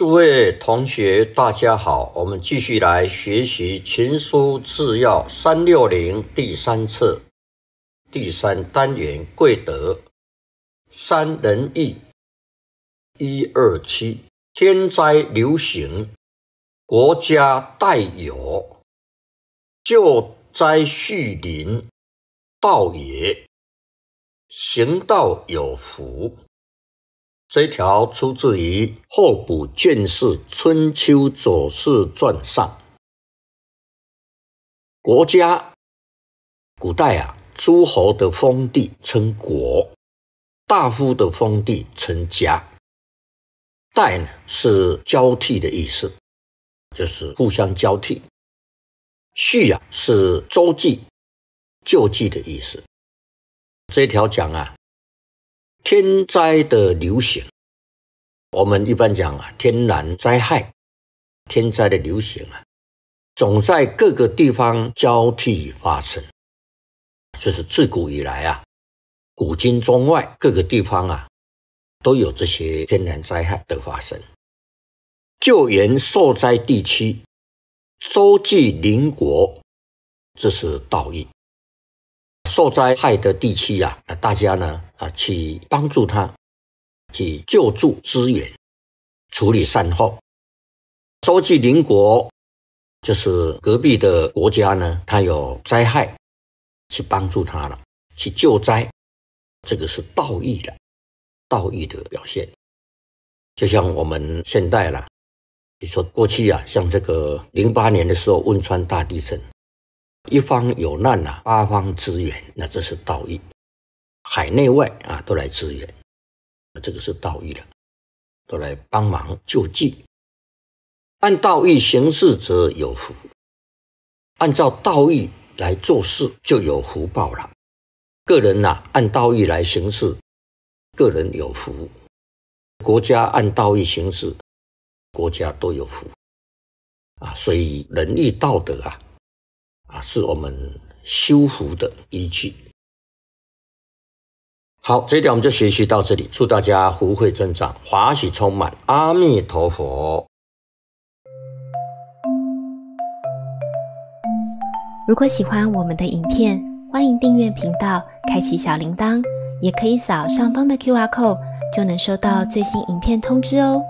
诸位同学，大家好！我们继续来学习《群书制药三六零第三册第三单元“贵德三仁义一二七天灾流行，国家代有救灾恤民道也，行道有福。”这条出自于《后补卷释春秋左氏传》上。国家，古代啊，诸侯的封地称国，大夫的封地称家。代呢是交替的意思，就是互相交替。序啊是周记、旧记的意思。这条讲啊。天灾的流行，我们一般讲啊，天然灾害，天灾的流行啊，总在各个地方交替发生，就是自古以来啊，古今中外各个地方啊，都有这些天然灾害的发生，救援受灾地区，周济邻国，这是道义。受灾害的地区啊，大家呢啊去帮助他，去救助、资源，处理善后。周济邻国，就是隔壁的国家呢，他有灾害，去帮助他了，去救灾，这个是道义的，道义的表现。就像我们现代了，你说过去啊，像这个零八年的时候汶川大地震。一方有难呐，八方支援，那这是道义，海内外啊都来支援，这个是道义的，都来帮忙救济。按道义行事则有福，按照道义来做事就有福报了。个人呐按道义来行事，个人有福；国家按道义行事，国家都有福。啊，所以仁义道德啊。啊，是我们修福的依据。好，这一点我们就学习到这里。祝大家福慧增长，华喜充满。阿弥陀佛。如果喜欢我们的影片，欢迎订阅频道，开启小铃铛，也可以扫上方的 Q R code，就能收到最新影片通知哦。